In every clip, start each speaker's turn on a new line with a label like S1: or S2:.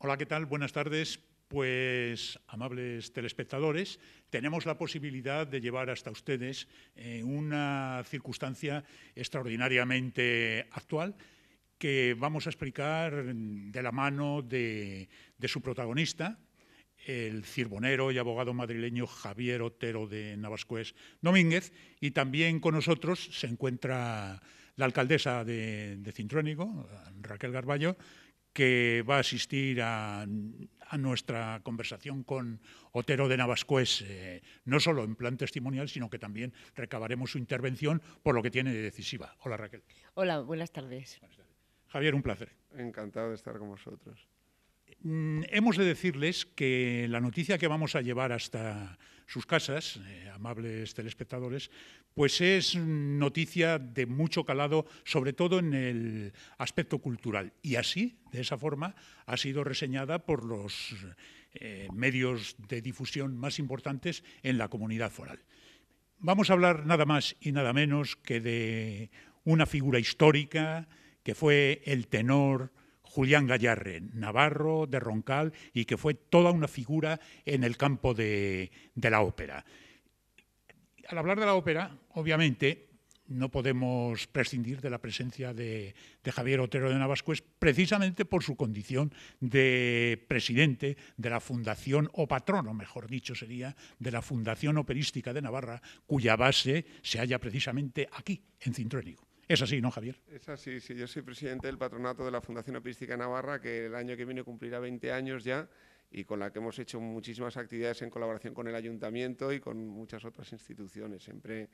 S1: Hola, ¿qué tal? Buenas tardes. Pues, amables telespectadores, tenemos la posibilidad de llevar hasta ustedes eh, una circunstancia extraordinariamente actual que vamos a explicar de la mano de, su protagonista, el cirbonero y abogado madrileño Javier Otero de Navascués Domínguez, y también con nosotros se encuentra la alcaldesa de, de Cintrónico, Raquel Garballo, que va a asistir a, nuestra conversación con Otero de Navascués, eh, no solo en plan testimonial, sino que también recabaremos su intervención por lo que tiene de decisiva. Hola Raquel.
S2: Hola, Buenas tardes.
S1: Javier, un placer. Encantado de estar con vosotros. Mm, hemos de decirles que la noticia que vamos a llevar hasta sus casas, eh, amables telespectadores, pues es noticia de mucho calado, sobre todo en el aspecto cultural. Y así, de esa forma, ha sido reseñada por los eh, medios de difusión más importantes en la comunidad foral. Vamos a hablar nada más y nada menos que de una figura histórica que fue el tenor Julián Gallarre, Navarro de Roncal, y que fue toda una figura en el campo de, la ópera. Al hablar de la ópera, obviamente, no podemos prescindir de la presencia de, Javier Otero de Navascués, precisamente por su condición de presidente de la Fundación, o patrono, mejor dicho, sería, de la Fundación Operística de Navarra, cuya base se halla precisamente aquí, en Cintruénigo. Es así, ¿no, Javier?
S3: Es así, sí. Yo soy presidente del patronato de la Fundación Opística Navarra, que el año que viene cumplirá 20 años ya y con la que hemos hecho muchísimas actividades en colaboración con el ayuntamiento y con muchas otras instituciones, siempre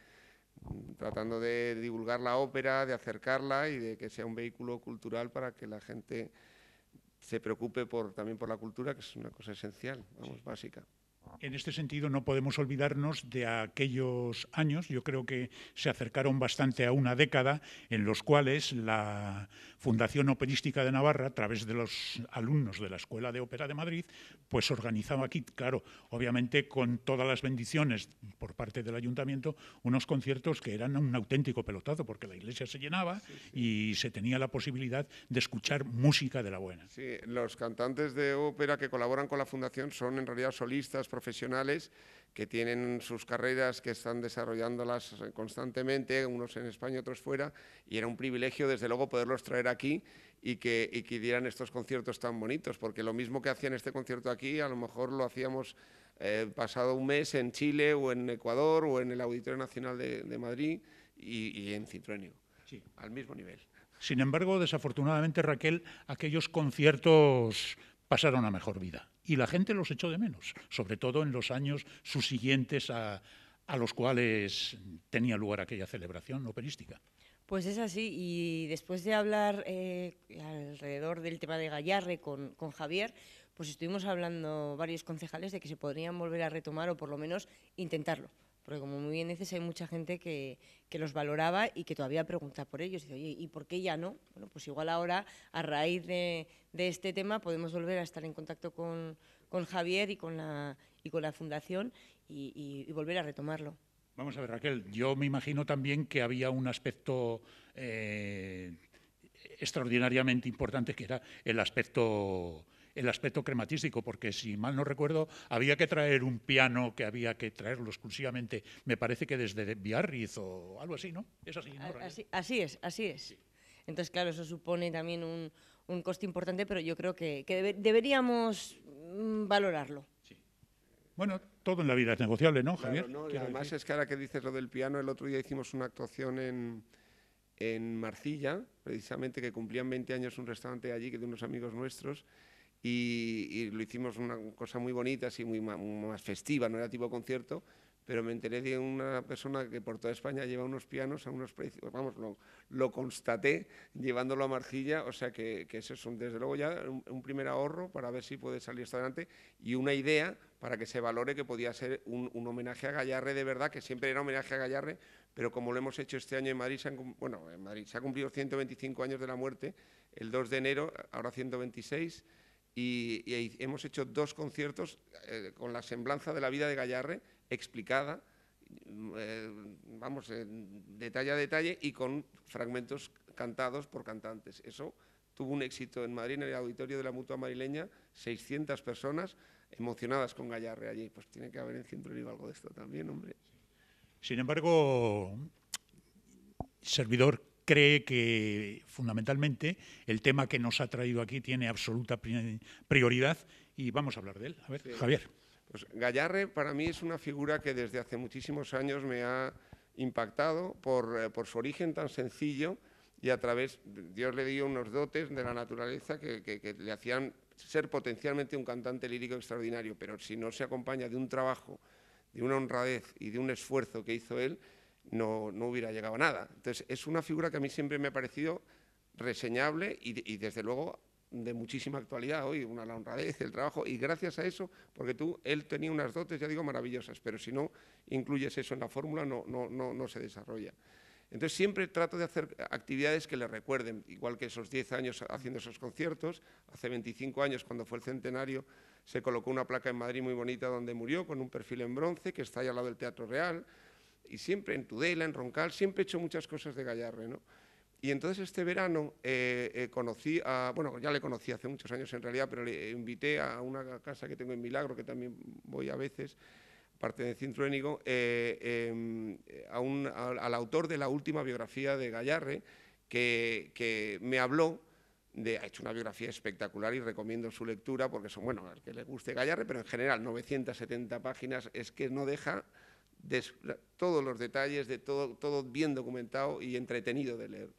S3: mm, tratando de divulgar la ópera, de acercarla y de que sea un vehículo cultural para que la gente se preocupe también por la cultura, que es una cosa esencial, vamos, básica.
S1: En este sentido, no podemos olvidarnos de aquellos años, yo creo que se acercaron bastante a una década, en los cuales la Fundación Operística de Navarra, a través de los alumnos de la Escuela de Ópera de Madrid, pues organizaba aquí, claro, obviamente con todas las bendiciones por parte del ayuntamiento, unos conciertos que eran un auténtico pelotazo, porque la iglesia se llenaba y se tenía la posibilidad de escuchar música de la buena.
S3: Sí, los cantantes de ópera que colaboran con la Fundación son en realidad solistas, profesionales profesionales que tienen sus carreras, que están desarrollándolas constantemente, unos en España, otros fuera, y era un privilegio, desde luego, poderlos traer aquí y que, dieran estos conciertos tan bonitos, porque lo mismo que hacían este concierto aquí, a lo mejor lo hacíamos eh, pasado un mes en Chile o en Ecuador o en el Auditorio Nacional de, Madrid y, en Citruenio, al mismo nivel.
S1: Sin embargo, desafortunadamente, Raquel, aquellos conciertos pasaron a mejor vida y la gente los echó de menos, sobre todo en los años subsiguientes a, a los cuales tenía lugar aquella celebración operística.
S2: Pues es así, y después de hablar eh, alrededor del tema de Gallarre con, Javier, pues estuvimos hablando varios concejales de que se podrían volver a retomar o por lo menos intentarlo. Porque como muy bien dices, hay mucha gente que, los valoraba y que todavía pregunta por ellos. Y dice, oye, ¿y por qué ya no? Bueno, pues igual ahora, a raíz de, este tema, podemos volver a estar en contacto con, Javier y con la, con la Fundación y, volver a retomarlo.
S1: Vamos a ver, Raquel, yo me imagino también que había un aspecto eh, extraordinariamente importante que era el aspecto el aspecto crematístico, porque si mal no recuerdo, había que traer un piano que había que traerlo exclusivamente, me parece que desde Biarritz o algo así, ¿no? Es así,
S2: Así, es, así es. Entonces, claro, eso supone también un, un, coste importante, pero yo creo que, deberíamos mm, valorarlo.
S1: Bueno, todo en la vida es negociable, ¿no, Javier? además
S3: es que ahora que dices lo del piano, el otro día hicimos una actuación en, en Marcilla, precisamente que cumplían 20 años un restaurante allí que de unos amigos nuestros, y, lo hicimos una cosa muy bonita, así muy más, festiva, no era tipo concierto, pero me enteré de una persona que por toda España lleva unos pianos a unos precios, vamos, lo, constaté llevándolo a Marjilla, o sea que, que eso es desde luego ya un, primer ahorro para ver si puede salir hasta adelante y una idea para que se valore que podía ser un, homenaje a Gallarre de verdad, que siempre era homenaje a Gallarre, pero como lo hemos hecho este año en Madrid, bueno, en Madrid se ha cumplido 125 años de la muerte, el 2 de enero, ahora 126 y, hemos hecho dos conciertos eh, con la semblanza de la vida de Gallarre explicada, mm, eh, vamos, detalle a detalle y con fragmentos cantados por cantantes. Eso tuvo un éxito en Madrid, en el auditorio de la Mutua Marileña, 600 personas emocionadas con Gallarre allí. Pues tiene que haber en Centro algo de esto también, hombre.
S1: Sin embargo, servidor cree que fundamentalmente el tema que nos ha traído aquí tiene absoluta prioridad y vamos a hablar de él. A ver, Javier.
S3: Pues Gallarre para mí es una figura que desde hace muchísimos años me ha impactado por, eh, su origen tan sencillo y a través, Dios le dio unos dotes de la naturaleza que, que le hacían ser potencialmente un cantante lírico extraordinario, pero si no se acompaña de un trabajo, de una honradez y de un esfuerzo que hizo él, no, no hubiera llegado a nada. Entonces, es una figura que a mí siempre me ha parecido reseñable y, desde luego de muchísima actualidad hoy, una la honradez, el trabajo, y gracias a eso, porque tú, él tenía unas dotes, ya digo, maravillosas, pero si no incluyes eso en la fórmula no, no, no, no se desarrolla. Entonces siempre trato de hacer actividades que le recuerden, igual que esos 10 años haciendo esos conciertos, hace 25 años cuando fue el centenario se colocó una placa en Madrid muy bonita donde murió, con un perfil en bronce que está ahí al lado del Teatro Real, y siempre en Tudela, en Roncal, siempre he hecho muchas cosas de Gallarre, ¿no? Y entonces este verano eh, eh, conocí a, bueno, ya le conocí hace muchos años en realidad, pero le invité a una casa que tengo en Milagro, que también voy a veces, parte de Cintruénigo, eh, em, a un, al autor de la última biografía de Gallarre, que, que me habló de, ha hecho una biografía espectacular y recomiendo su lectura porque son, bueno, al que le guste Gallarre, pero en general 970 páginas es que no deja todos los detalles, de todo, todo bien documentado y entretenido de leer.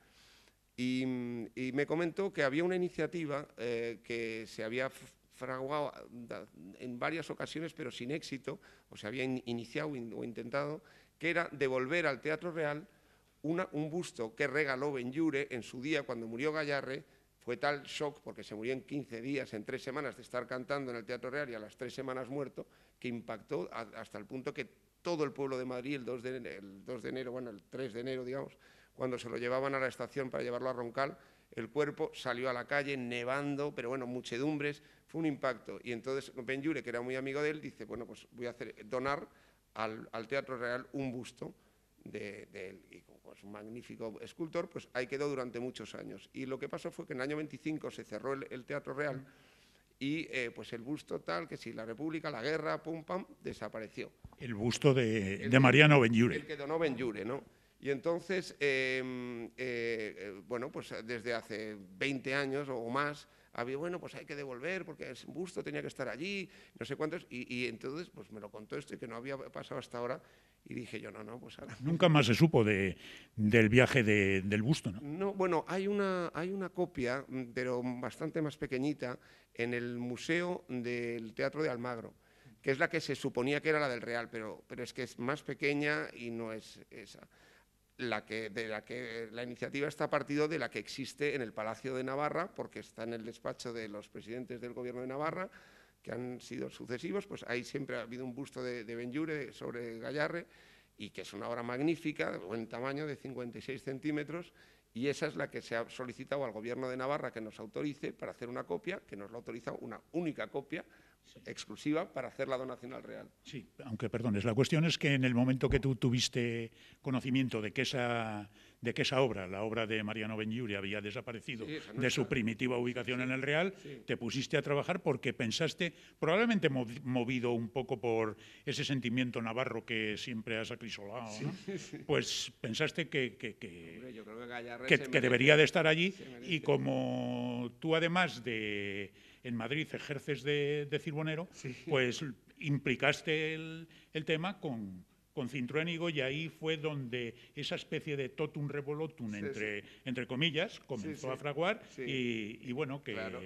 S3: Y, me comentó que había una iniciativa eh, que se había fraguado en varias ocasiones, pero sin éxito, o se había iniciado o intentado, que era devolver al Teatro Real una, un busto que regaló Benjure en su día cuando murió Gallarre. Fue tal shock, porque se murió en 15 días, en tres semanas de estar cantando en el Teatro Real y a las tres semanas muerto, que impactó hasta el punto que todo el pueblo de Madrid el 2 de, enero, bueno, el 3 de enero, digamos, cuando se lo llevaban a la estación para llevarlo a Roncal, el cuerpo salió a la calle nevando, pero bueno, muchedumbres, fue un impacto. Y entonces Ben que era muy amigo de él, dice, bueno, pues voy a hacer, donar al, Teatro Real un busto de, él. Y como es un magnífico escultor, pues ahí quedó durante muchos años. Y lo que pasó fue que en el año 25 se cerró el Teatro Real y eh, pues el busto tal, que si la República, la guerra, pum, pam, desapareció.
S1: El busto de, de Mariano Benjure. El
S3: que donó Benjure, ¿no? Y entonces, em, eh, eh, bueno, pues desde hace 20 años o más había, bueno, pues hay que devolver porque el busto tenía que estar allí, no sé cuántos, y, entonces pues me lo contó esto y que no había pasado hasta ahora, y dije yo, no, no, pues ahora...
S1: Nunca más se supo de, del viaje del busto, ¿no?
S3: No, bueno, hay una, hay una copia, mm, pero bastante más pequeñita, en el Museo del Teatro de Almagro, que es la que se suponía que era la del Real, pero, pero es que es más pequeña y no es esa la de la que la iniciativa está partido de la que existe en el Palacio de Navarra, porque está en el despacho de los presidentes del Gobierno de Navarra, que han sido sucesivos, pues ahí siempre ha habido un busto de, de Benjure sobre Gallarre, y que es una obra magnífica, de buen tamaño, de 56 centímetros, y esa es la que se ha solicitado al Gobierno de Navarra que nos autorice para hacer una copia, que nos la autoriza una única copia, exclusiva para hacer la donación al Real.
S1: Sí, aunque perdones, la cuestión es que en el momento que tú tuviste conocimiento de que esa, de que esa obra, la obra de Mariano Benlliure, había desaparecido de su primitiva ubicación en el Real, te pusiste a trabajar porque pensaste, probablemente movido un poco por ese sentimiento navarro que siempre has acrisolado, pues pensaste que, que, que debería de estar allí y como tú además de en Madrid ejerces de, de cirbonero, pues implicaste el, tema con, con y ahí fue donde esa especie de totum revolotum, entre, entre comillas, comenzó a fraguar y, bueno, que, claro.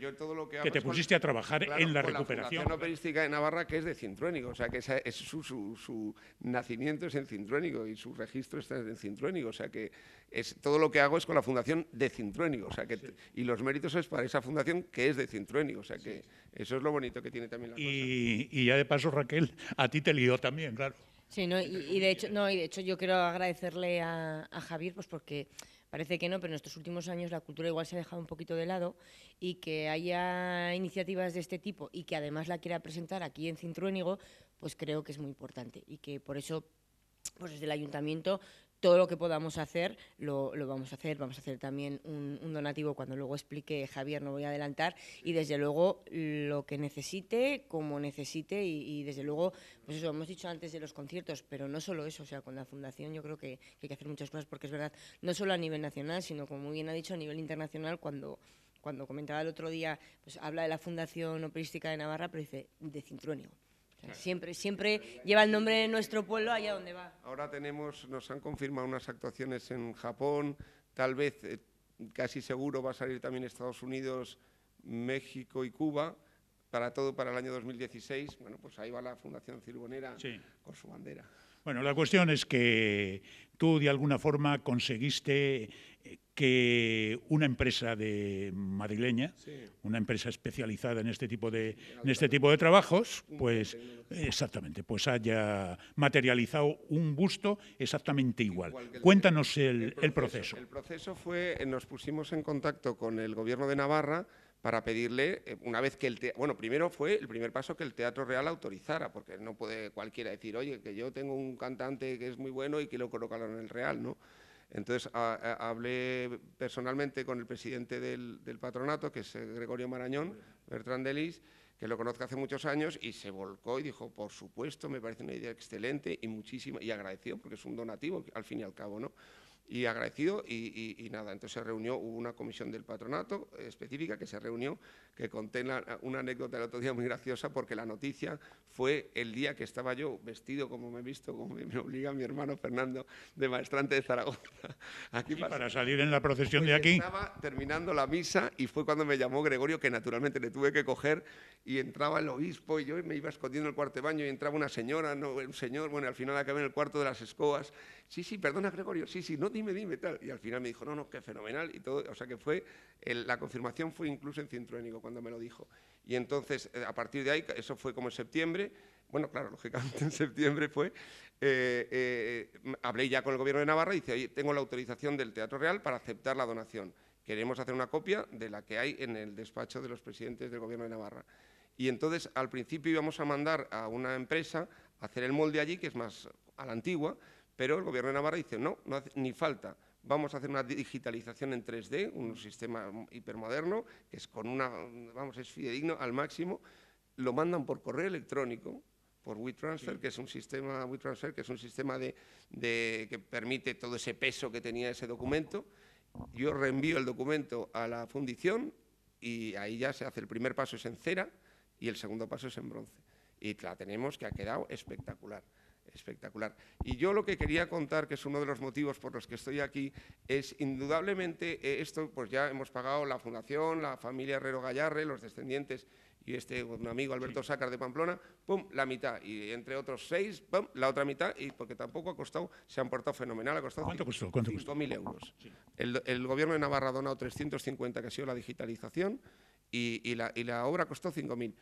S3: yo, todo lo que, que te pusiste a trabajar en la recuperación. La operística de Navarra que es de Cintruénigo, o sea que es su, su, nacimiento es en Cintruénigo y su registro está en Cintruénigo, o sea que es, todo lo que hago es con la fundación de Cintruénigo, sea que, y los méritos es para esa fundación que es de Cintruénigo, o sea que eso es lo bonito que tiene también la
S1: y, Y ya de paso, Raquel, a ti te lió también, claro.
S2: Sí, no, y, de hecho, no, y de hecho yo quiero agradecerle a, a Javier, pues porque parece que no, pero en estos últimos años la cultura igual se ha dejado un poquito de lado y que haya iniciativas de este tipo y que además la quiera presentar aquí en Cintruénigo, pues creo que es muy importante y que por eso pues desde el ayuntamiento todo lo que podamos hacer lo, vamos a hacer. Vamos a hacer también un, donativo cuando luego explique Javier, no voy a adelantar. Y desde luego lo que necesite, como necesite. Y, desde luego, pues eso, hemos dicho antes de los conciertos, pero no solo eso, o sea, con la Fundación yo creo que, hay que hacer muchas cosas porque es verdad, no solo a nivel nacional, sino como muy bien ha dicho, a nivel internacional, cuando cuando comentaba el otro día, pues habla de la Fundación Operística de Navarra, pero dice de Cintruénigo. Siempre, siempre lleva el nombre de nuestro pueblo allá donde va.
S3: Ahora tenemos, nos han confirmado unas actuaciones en Japón, tal vez, eh, casi seguro va a salir también Estados Unidos, México y Cuba, para todo para el año 2016. Bueno, pues ahí va la Fundación Cirbonera con su bandera.
S1: Bueno, la cuestión es que tú de alguna forma conseguiste eh, que una empresa de madrileña, una empresa especializada en este tipo de, este tipo de trabajos, pues exactamente, pues haya materializado un busto exactamente igual. Cuéntanos el, proceso, el,
S3: proceso, fue, nos pusimos en contacto con el gobierno de Navarra para pedirle, eh, una vez que el bueno, primero fue el primer paso que el Teatro Real autorizara, porque no puede cualquiera decir, oye, que yo tengo un cantante que es muy bueno y que lo en el Real, ¿no? Entonces, hablé personalmente con el presidente del, patronato, que es eh, Gregorio Marañón, Bertrand Delis, que lo conozco hace muchos años y se volcó y dijo, por supuesto, me parece una idea excelente y muchísimo y agradeció porque es un donativo al fin y al cabo, ¿no? Y agradecido y, nada, entonces se reunió, hubo una comisión del patronato eh, específica que se reunió, que conté una anécdota el otro día muy graciosa porque la noticia fue el día que estaba yo vestido como me he visto, como me obliga mi hermano Fernando de maestrante de Zaragoza. Aquí para, salir
S1: en la procesión pues de aquí. Estaba
S3: terminando la misa y fue cuando me llamó Gregorio, que naturalmente le tuve que coger, y entraba el obispo y yo me iba escondiendo en el cuarto de baño y entraba una señora, no, un señor, bueno, al final acabé en el cuarto de las escobas. Sí, sí, perdona Gregorio, sí, sí, no, dime, dime, tal. Y al final me dijo, no, no, qué fenomenal y todo. O sea que fue, la confirmación fue incluso en Cinturónico cuando me lo dijo. Y entonces, eh, a partir de ahí, eso fue como en septiembre, bueno, claro, lógicamente en septiembre fue, eh, eh, mm, hablé ya con el Gobierno de Navarra y dice, tengo la autorización del Teatro Real para aceptar la donación. Queremos hacer una copia de la que hay en el despacho de los presidentes del Gobierno de Navarra. Y entonces, al principio íbamos a mandar a una empresa a hacer el molde allí, que es más a la antigua, pero el Gobierno de Navarra dice, no, no hace, ni falta, vamos a hacer una digitalización en 3D, un sistema hipermoderno, que es con una, vamos, es fidedigno al máximo, lo mandan por correo electrónico, por WeTransfer, que es un sistema, que es un sistema que permite todo ese peso que tenía ese documento. Yo reenvío el documento a la fundición y ahí ya se hace el primer paso es en cera y el segundo paso es en bronce. Y la tenemos que ha quedado espectacular espectacular. Y yo lo que quería contar, que es uno de los motivos por los que estoy aquí, es indudablemente eh, esto, pues ya hemos pagado la fundación, la familia Herrero Gallarre, los descendientes y este un amigo Alberto Sácar de Pamplona, pum, la mitad. Y entre otros seis, pum, la otra mitad, y porque tampoco ha costado, se han portado fenomenal, ha costado ¿Cuánto costó? ¿Cuánto costó? mil euros. El, el, gobierno de Navarra ha donado 350, que ha sido la digitalización, y, y, la, y la obra costó 5.000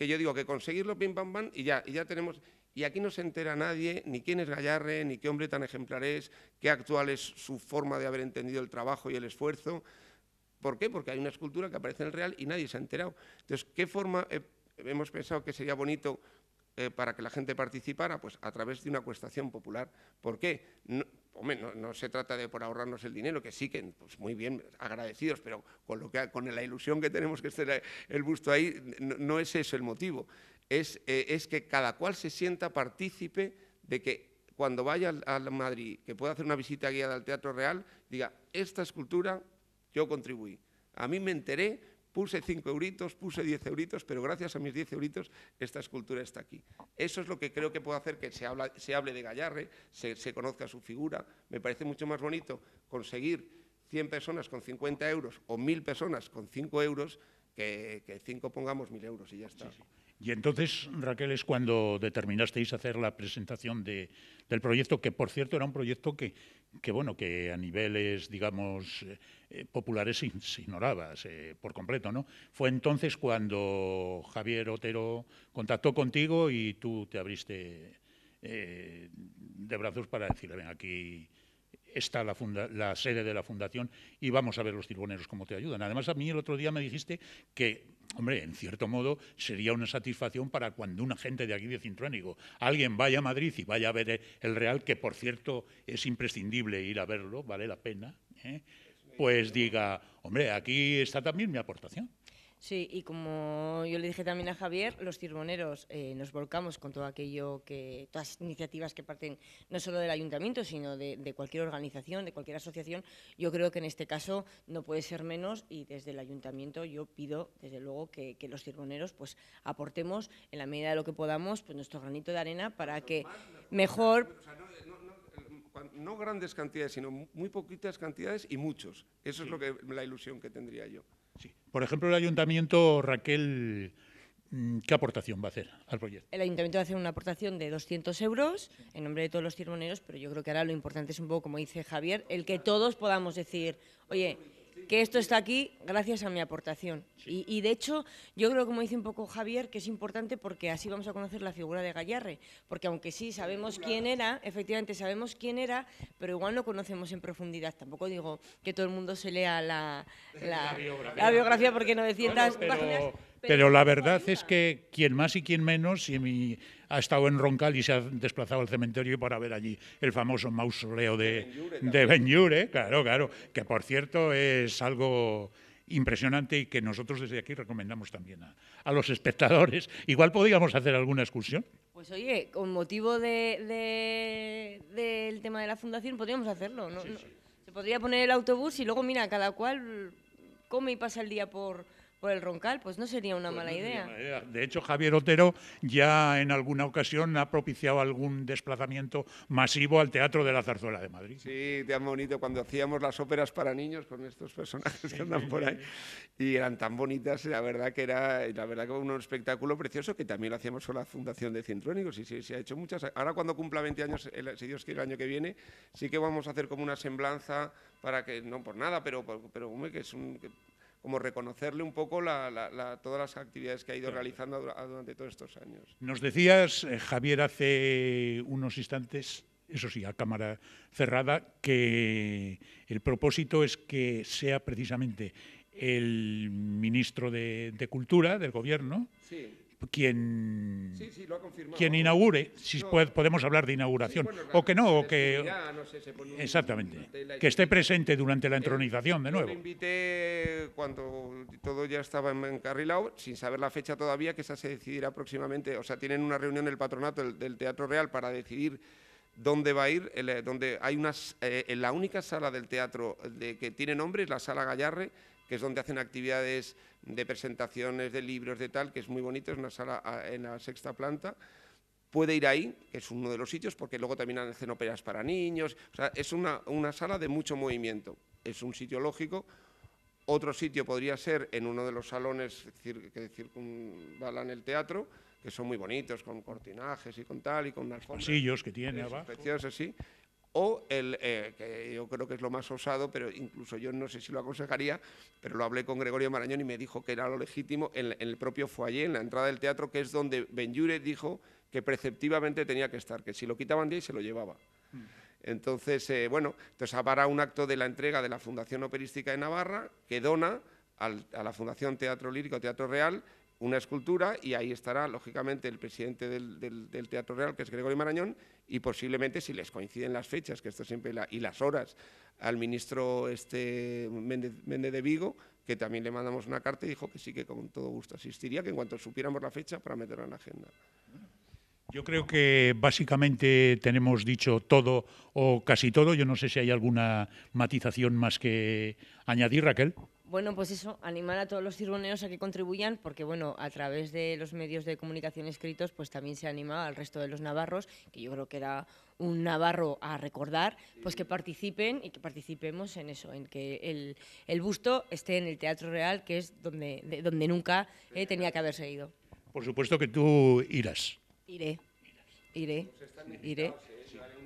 S3: que yo digo que conseguirlo, pim, pam, pam, y ya, y ya tenemos... Y aquí no se entera nadie, ni quién es Gallarre, ni qué hombre tan ejemplar es, qué actual es su forma de haber entendido el trabajo y el esfuerzo. ¿Por qué? Porque hay una escultura que aparece en el Real y nadie se ha enterado. Entonces, ¿qué forma eh, hemos pensado que sería bonito eh, para que la gente participara? Pues a través de una acuestación popular. ¿Por qué? hombre, no, se trata de por ahorrarnos el dinero, que sí, que pues muy bien, agradecidos, pero con, lo que, con la ilusión que tenemos que esté el busto ahí, no, es eso el motivo. Es, eh, es, que cada cual se sienta partícipe de que cuando vaya a Madrid, que pueda hacer una visita guiada al Teatro Real, diga, esta escultura yo contribuí. A mí me enteré Puse 5 euritos, puse 10 euritos, pero gracias a mis 10 euritos esta escultura está aquí. Eso es lo que creo que puedo hacer que se, hable de Gallarre, se, conozca su figura. Me parece mucho más bonito conseguir 100 personas con 50 euros o 1.000 personas con 5 euros que, cinco pongamos 1.000 euros y ya está.
S1: Y entonces, Raquel, es cuando determinasteis hacer la presentación del proyecto, que por cierto era un proyecto que, bueno, que a niveles, digamos, eh, eh, populares se, ignoraba por completo, ¿no? Fue entonces cuando Javier Otero contactó contigo y tú te abriste eh, de brazos para decirle, ven, aquí está la, sede de la fundación y vamos a ver los cirboneros cómo te ayudan. Además, a mí el otro día me dijiste que, hombre, en cierto modo sería una satisfacción para cuando una gente de aquí de Cintrónico, alguien vaya a Madrid y vaya a ver el Real, que por cierto es imprescindible ir a verlo, vale la pena, ¿eh? pues diga, hombre, aquí está también mi aportación.
S2: Sí, y como yo le dije también a Javier, los cirboneros eh, nos volcamos con todo aquello que, todas las iniciativas que parten no solo del ayuntamiento, sino de, cualquier organización, de cualquier asociación. Yo creo que en este caso no puede ser menos y desde el ayuntamiento yo pido, desde luego, que, los cirboneros pues, aportemos en la medida de lo que podamos pues, nuestro granito de arena para que mejor…
S3: Eh, eh, no, grandes cantidades, sino muy poquitas cantidades y muchos. Eso es lo que la ilusión que tendría yo.
S1: Por ejemplo, el ayuntamiento, Raquel, mm, ¿qué aportación va a hacer al proyecto?
S2: El ayuntamiento va a hacer una aportación de 200 euros en nombre de todos los cirmoneros, pero yo creo que ahora lo importante es un poco, como dice Javier, el que todos podamos decir, oye, que esto está aquí gracias a mi aportación. Y, de hecho, yo creo, como dice un poco Javier, que es importante porque así vamos a conocer la figura de Gallarre. Porque aunque sí sabemos quién era, efectivamente sabemos quién era, pero igual no conocemos en profundidad. Tampoco digo que todo el mundo se lea la, biografía. porque no de páginas
S1: pero la verdad es que quien más y quien menos ha estado en Roncal y se ha desplazado al cementerio para ver allí el famoso mausoleo de, de Benjure, claro, claro, que por cierto es algo impresionante y que nosotros desde aquí recomendamos también a, los espectadores. Igual podríamos hacer alguna excursión.
S2: Pues oye, con motivo del tema de la fundación podríamos hacerlo. Se podría poner el autobús y luego, mira, cada cual come y pasa el día por, por el Roncal, pues no sería pues una, mala, idea.
S1: De hecho, Javier Otero ya en alguna ocasión ha propiciado algún desplazamiento masivo al Teatro de la Zarzuela de Madrid. Sí, tan bonito cuando hacíamos las
S3: óperas para niños con estos personajes que andan por ahí y eran tan bonitas, la verdad que era la verdad que un espectáculo precioso que también lo hacíamos con la Fundación de Centrónicos y sí, se ha hecho muchas. Ahora cuando cumpla 20 años, si Dios quiere el año que viene, sí que vamos a hacer como una semblanza para que no por nada, pero pero que es un como reconocerle un poco la, todas las actividades que ha ido realizando durante todos estos años.
S1: Nos decías, eh, Javier, hace unos instantes, eso sí, a cámara cerrada, que el propósito es que sea precisamente el ministro de, Cultura del Gobierno sí quien, quien inaugure, si podemos hablar de inauguración, o que no, o que... exactamente, que esté presente durante la eh, entronización de nuevo. Yo
S3: invité cuando todo ya estaba encarrilado, sin saber la fecha todavía, que esa se decidirá próximamente, o sea, tienen una reunión el patronato del, Teatro Real para decidir dónde va a ir, eh, donde hay unas, eh, en la única sala del teatro que tiene nombre es la Sala Gallarre, que es donde hacen actividades de presentaciones de libros, de tal, que es muy bonito, es una sala ah, en la sexta planta. Puede ir ahí, que es uno de los sitios, porque luego también hacen operas para niños. O sea, es una, una sala de mucho movimiento. Es un sitio lógico. Otro sitio podría ser en uno de los salones que en el teatro, que son muy bonitos, con cortinajes y con tal, y con unas... Pasillos que tiene abajo. Preciosos, sí o el, eh, que yo creo que es lo más osado, pero incluso yo no sé si lo aconsejaría, pero lo hablé con Gregorio Marañón y me dijo que era lo legítimo en, el propio foyer, en la entrada del teatro, que es donde Benjure dijo que preceptivamente tenía que estar, que si lo quitaban de ahí se lo llevaba. Mm. Entonces, eh, bueno, entonces habrá un acto de la entrega de la Fundación Operística de Navarra que dona a la Fundación Teatro Lírico, Teatro Real, una escultura y ahí estará, lógicamente, el presidente del, Teatro Real, que es Gregorio Marañón, y posiblemente, si les coinciden las fechas, que esto siempre y las horas, al ministro este Méndez, Méndez, de Vigo, que también le mandamos una carta y dijo que sí, que con todo gusto asistiría, que en cuanto supiéramos la fecha, para meterla en la agenda.
S1: Yo creo que básicamente tenemos dicho todo o casi todo. Yo no sé si hay alguna matización más que añadir, Raquel.
S2: Bueno, pues eso, animar a todos los cirboneos a que contribuyan, porque bueno, a través de los medios de comunicación escritos, pues también se anima al resto de los navarros, que yo creo que era un navarro a recordar, pues que participen y que participemos en eso, en que el, busto esté en el Teatro Real, que es donde, donde nunca eh, tenía que haberse ido.
S1: Por supuesto que tú irás.
S2: Iré, iré, iré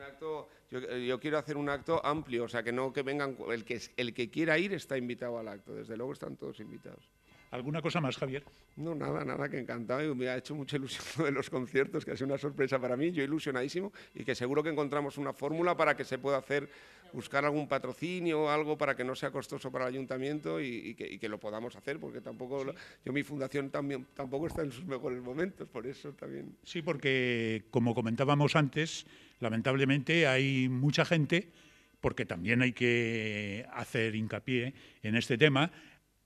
S3: acto, eh, yo, quiero hacer un acto amplio, o sea, que no que vengan, el que, el que quiera ir está invitado al acto, desde luego están todos invitados. ¿Alguna cosa más, Javier? No, nada, nada, que encantado. Me ha hecho mucha ilusión de los conciertos, que ha sido una sorpresa para mí, yo ilusionadísimo, y que seguro que encontramos una fórmula para que se pueda hacer buscar algún patrocinio o algo para que no sea costoso para el ayuntamiento y, que, lo podamos hacer, porque tampoco yo mi fundación también, tampoco está en sus mejores momentos, por eso también.
S1: Sí, porque como comentábamos antes, lamentablemente hay mucha gente, porque también hay que hacer hincapié en este tema,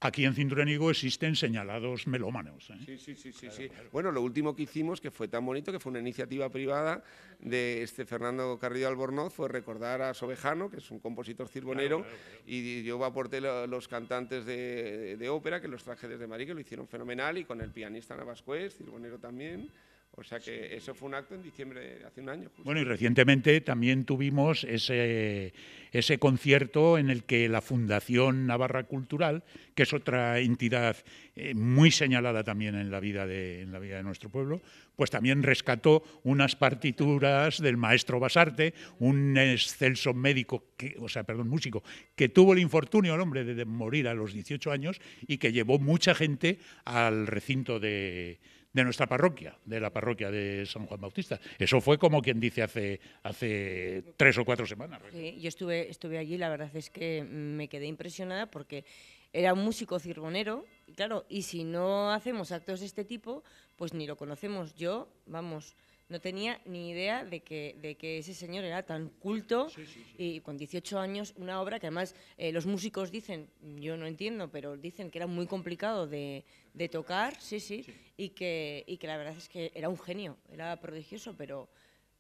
S1: Aquí en Cinturénigo existen señalados melómanos. ¿eh? Sí, sí, sí,
S3: Bueno, lo último que hicimos, que fue tan bonito, que fue una iniciativa privada de este Fernando Carrillo Albornoz, fue recordar a Sobejano, que es un compositor cirbonero, y yo aporté los cantantes de, ópera, que los trajes de Madrid, que lo hicieron fenomenal, y con el pianista Navascués, cirbonero también. O sea que eso fue un acto en diciembre de hace un año.
S1: Bueno, y recientemente también tuvimos ese, ese concierto en el que la Fundación Navarra Cultural, que es otra entidad eh, muy señalada también en la, vida de, la vida de nuestro pueblo, pues también rescató unas partituras del maestro Basarte, un excelso médico, o sea, perdón, músico, que tuvo el infortunio, el hombre, de morir a los 18 años y que llevó mucha gente al recinto de de nuestra parroquia, de la parroquia de San Juan Bautista. Eso fue como quien dice hace, hace tres o cuatro semanas.
S2: Sí, yo estuve, estuve allí, la verdad es que me quedé impresionada porque era un músico cirgonero, y claro, y si no hacemos actos de este tipo, pues ni lo conocemos. Yo, vamos, no tenía ni idea de que, ese señor era tan culto y con 18 años una obra que además eh, los músicos dicen, yo no entiendo, pero dicen que era muy complicado de, tocar, sí, sí, Y, que, y que la verdad es que era un genio, era prodigioso, pero,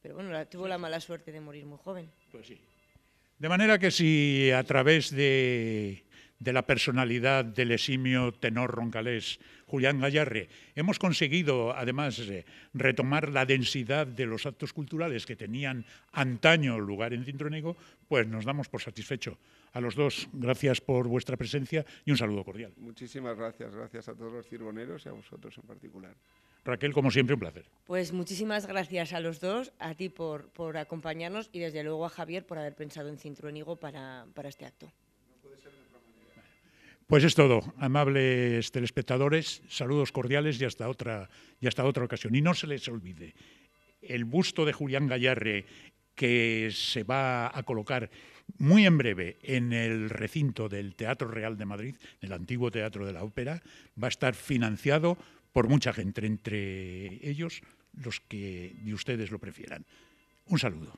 S2: pero bueno, tuvo la mala suerte de morir muy joven. Pues sí.
S1: De manera que si a través de de la personalidad del eximio tenor roncalés Julián Gallarre. Hemos conseguido, además, eh, retomar la densidad de los actos culturales que tenían antaño lugar en Cintronego, pues nos damos por satisfecho. A los dos, gracias por vuestra presencia y un saludo cordial.
S3: Muchísimas gracias, gracias a todos los cirboneros y a vosotros
S1: en particular. Raquel, como siempre, un placer.
S2: Pues muchísimas gracias a los dos, a ti por, por acompañarnos y desde luego a Javier por haber pensado en Cintrónigo para, para este acto.
S1: Pues es todo, amables telespectadores, saludos cordiales y hasta otra, y hasta otra ocasión. Y no se les olvide, el busto de Julián Gallarre que se va a colocar muy en breve en el recinto del Teatro Real de Madrid, el antiguo Teatro de la Ópera, va a estar financiado por mucha gente, entre ellos los que de ustedes lo prefieran.
S2: Un saludo.